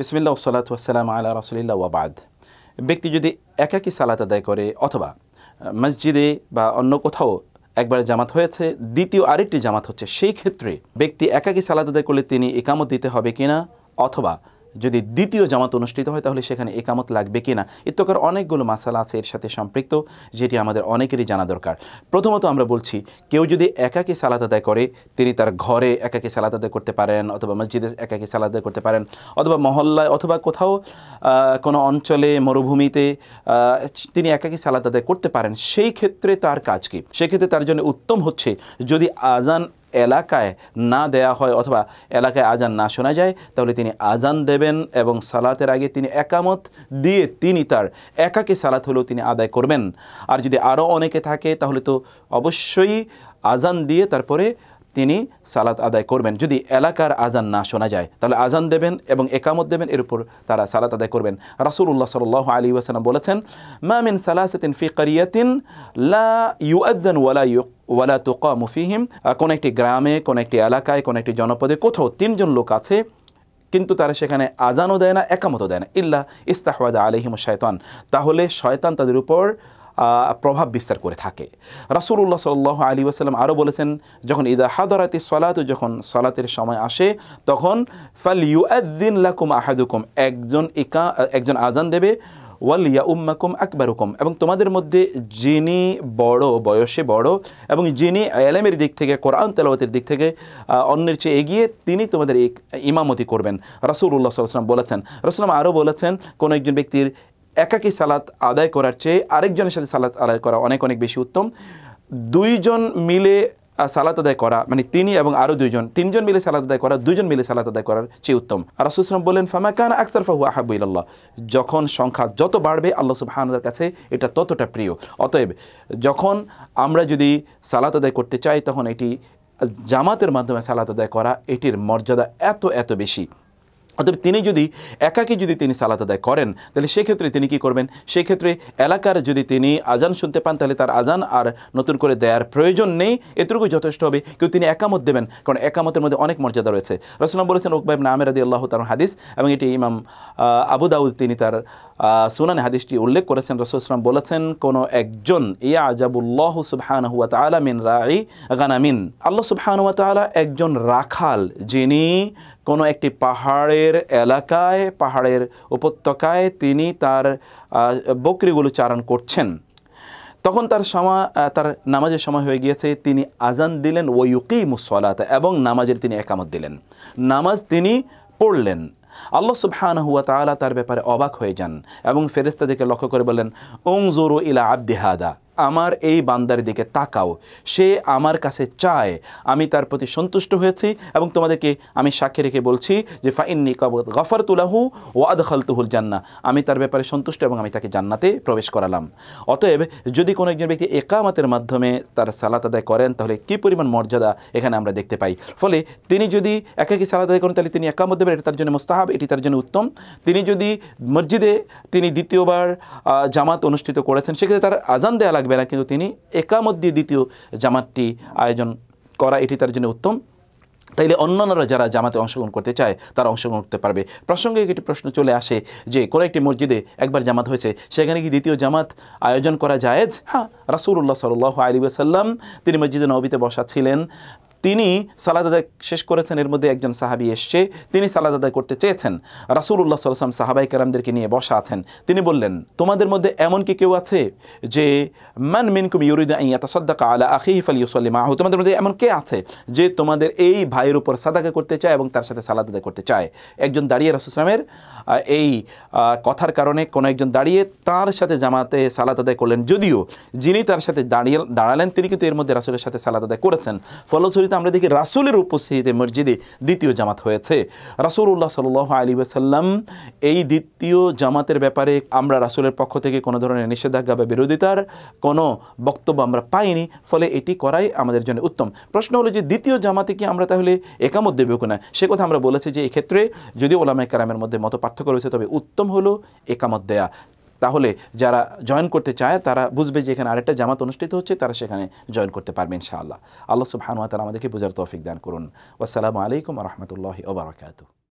বিসমিল্লা ওসলাত ওসালাম আল্লাহ রসুলিল্লা ওবাদ ব্যক্তি যদি একাকি সালাত আদায় করে অথবা মসজিদে বা অন্য কোথাও একবার জামাত হয়েছে দ্বিতীয় আরেকটি জামাত হচ্ছে সেই ক্ষেত্রে ব্যক্তি একাকি সালাত আদায় করলে তিনি একামত দিতে হবে কিনা অথবা যদি দ্বিতীয় জামাত অনুষ্ঠিত হয় তাহলে সেখানে একামত লাগবে কিনা ইত্যকার অনেকগুলো মাসালা আছে এর সাথে সম্পৃক্ত যেটি আমাদের অনেকেরই জানা দরকার প্রথমত আমরা বলছি কেউ যদি একাকে সালাত আদায় করে তিনি তার ঘরে একাকে সালাত আদায় করতে পারেন অথবা মসজিদে একাকে সালাত আদায় করতে পারেন অথবা মহল্লায় অথবা কোথাও কোনো অঞ্চলে মরুভূমিতে তিনি একাকে সালাত আদায় করতে পারেন সেই ক্ষেত্রে তার কাজ কী সেক্ষেত্রে তার জন্য উত্তম হচ্ছে যদি আজান এলাকায় না দেয়া হয় অথবা এলাকায় আজান না শোনা যায় তাহলে তিনি আজান দেবেন এবং সালাতের আগে তিনি একামত দিয়ে তিনি তার একাকে সালাত হলেও তিনি আদায় করবেন আর যদি আরও অনেকে থাকে তাহলে তো অবশ্যই আজান দিয়ে তারপরে তিনি সালাত আদায় করবেন যদি এলাকার আজান না শোনা যায় তাহলে আজান দেবেন এবং একামত দেবেন এর উপর তারা সালাত আদায় করবেন রাসুল্লাহ সাল আলী ওয়াসালাম বলেছেন মামিন সালাহতিন ফি করিয়াতিন লা ইউআন ওয়ালা ইউ ওয়ালা তোকা মুফিহিম কোন একটি গ্রামে কোন একটি এলাকায় কোন একটি জনপদে কোথাও তিনজন লোক আছে কিন্তু তারা সেখানে আজানও দেয় না একামতও দেয় না ইল্লা ইস্তাহওয়াজা আলহিম শয়তান তাহলে শয়তান তাদের উপর প্রভাব বিস্তার করে থাকে রাসুল্লাহ সাল আলী ওয়াসাল্লাম আরও বলেছেন যখন ইদা হাদারাতে সলাত যখন সলাতের সময় আসে তখন ফাল আদিন লাকুম আহাদুকুম একজন একা একজন আজান দেবে ওয়ালিয়া উম্মাকুম হুকুম এবং তোমাদের মধ্যে যিনি বড় বয়সে বড় এবং যিনি এলেমের দিক থেকে কোরআন তেলাওয়াতের দিক থেকে অন্যের চেয়ে এগিয়ে তিনি তোমাদের ইমামতি করবেন উল্লাহ সাল্লাম বলেছেন রসুলাম আরও বলেছেন কোনো একজন ব্যক্তির একাকি সালাত আদায় করার চেয়ে আরেকজনের সাথে সালাত আদায় করা অনেক অনেক বেশি উত্তম দুইজন মিলে সালাত আদায় করা মানে তিনি এবং আরও দুইজন তিনজন মিলে সালাত আদায় করা দুজন মিলে সালাত আদায় করার চেয়ে উত্তম আর রাসুসলাম বললেন ফামাকান আকসার ফাহু আহাবুল্লাহ যখন সংখ্যা যত বাড়বে আল্লাহ সুবাহানদের কাছে এটা ততটা প্রিয় অতএব যখন আমরা যদি সালাত আদায় করতে চাই তখন এটি জামাতের মাধ্যমে সালাত আদায় করা এটির মর্যাদা এত এত বেশি অতএব তিনি যদি একাকী যদি তিনি সালাত আদায় করেন তাহলে সেক্ষেত্রে তিনি কি করবেন সেক্ষেত্রে এলাকার যদি তিনি আজান শুনতে পান তাহলে তার আজান আর নতুন করে দেয়ার প্রয়োজন নেই এটুকু যথেষ্ট হবে কেউ তিনি একামত দেবেন কারণ একামতের মধ্যে অনেক মর্যাদা রয়েছে রসলাম বলেছেন ওকবাইব নামের আদি আল্লাহ তার হাদিস এবং এটি ইমাম আবু তিনি তার সুনান হাদিসটি উল্লেখ করেছেন রসুলাম বলেছেন কোনো একজন ইয়া আজাবুল্লাহ সুবহান হুয়া তালা মিন রাই গানামিন আল্লাহ সুবহান হুয়া তালা একজন রাখাল যিনি কোনো একটি পাহাড়ে পাহাড়ের এলাকায় পাহাড়ের উপত্যকায় তিনি তার বকরিগুলো চারণ করছেন তখন তার সময় তার নামাজের সময় হয়ে গিয়েছে তিনি আজান দিলেন ওয়ুকি মুসলাতা এবং নামাজের তিনি একামত দিলেন নামাজ তিনি পড়লেন আল্লাহ সুবহান হুয়া তালা তার ব্যাপারে অবাক হয়ে যান এবং ফেরেস্তাদেরকে লক্ষ্য করে বলেন ওং জোরু ইলা আব্দি আমার এই বান্দার দিকে তাকাও সে আমার কাছে চায় আমি তার প্রতি সন্তুষ্ট হয়েছি এবং তোমাদেরকে আমি সাক্ষী রেখে বলছি যে ফাইন্নি কবত গফর তুলাহু ও আদখাল জান্না আমি তার ব্যাপারে সন্তুষ্ট এবং আমি তাকে জান্নাতে প্রবেশ করালাম অতএব যদি কোনো একজন ব্যক্তি একামাতের মাধ্যমে তার সালাত আদায় করেন তাহলে কি পরিমাণ মর্যাদা এখানে আমরা দেখতে পাই ফলে তিনি যদি একা একাকি সালাত আদায় করেন তাহলে তিনি একামত দেবেন এটা তার জন্য মোস্তাহাব এটি তার জন্য উত্তম তিনি যদি মসজিদে তিনি দ্বিতীয়বার জামাত অনুষ্ঠিত করেছেন সেক্ষেত্রে তার আজান দেওয়া লাগবে বেলা কিন্তু তিনি একামত দ্বিতীয় জামাতটি আয়োজন করা এটি তার জন্য উত্তম তাইলে অন্যান্যরা যারা জামাতে অংশগ্রহণ করতে চায় তারা অংশগ্রহণ করতে পারবে প্রসঙ্গে একটি প্রশ্ন চলে আসে যে কোনো একটি মসজিদে একবার জামাত হয়েছে সেখানে কি দ্বিতীয় জামাত আয়োজন করা যায়জ হ্যাঁ রাসুল্লাহ সাল আলী সাল্লাম তিনি মসজিদে নবীতে বসা ছিলেন তিনি সালাদ আদায় শেষ করেছেন এর মধ্যে একজন সাহাবি এসছে তিনি সালাদ আদায় করতে চেয়েছেন রাসুল্লাহ সাল্লাম সাহাবাই কারামদেরকে নিয়ে বসা আছেন তিনি বললেন তোমাদের মধ্যে এমন কি কেউ আছে যে মান মিনকুম ইউরিদা সদ্দাকা আলা আখি আলী সাল্লিম আহ তোমাদের মধ্যে এমন কে আছে যে তোমাদের এই ভাইয়ের উপর সাদাকা করতে চায় এবং তার সাথে সালাদ আদায় করতে চায় একজন দাঁড়িয়ে রাসুসলামের এই কথার কারণে কোনো একজন দাঁড়িয়ে তার সাথে জামাতে সালাদ আদায় করলেন যদিও যিনি তার সাথে দাঁড়িয়ে দাঁড়ালেন তিনি কিন্তু এর মধ্যে রাসুলের সাথে সালাদ আদায় করেছেন ফলশ্রুতি উপস্থিতিতে আমরা দেখি রাসুলের উপস্থিতিতে মসজিদে দ্বিতীয় জামাত হয়েছে রাসুল্লাহ সাল আলী আসাল্লাম এই দ্বিতীয় জামাতের ব্যাপারে আমরা রাসুলের পক্ষ থেকে কোনো ধরনের নিষেধাজ্ঞা বা বিরোধিতার কোনো বক্তব্য আমরা পাইনি ফলে এটি করাই আমাদের জন্য উত্তম প্রশ্ন হলো যে দ্বিতীয় জামাতে কি আমরা তাহলে একামত দেবো কিনা সে কথা আমরা বলেছি যে এক্ষেত্রে যদি ওলামায় কারামের মধ্যে মত পার্থক্য রয়েছে তবে উত্তম হলো একামত দেয়া তাহলে যারা জয়েন করতে চায় তারা বুঝবে যে এখানে আরেকটা জামাত অনুষ্ঠিত হচ্ছে তারা সেখানে জয়েন করতে পারবে ইনশাআল্লাহ আল্লাহ সুবহানুয়া তারা আমাদেরকে বোঝার তৌফিক দান করুন আসসালামু আলাইকুম রহমতুল্লাহ ওবরাকাতু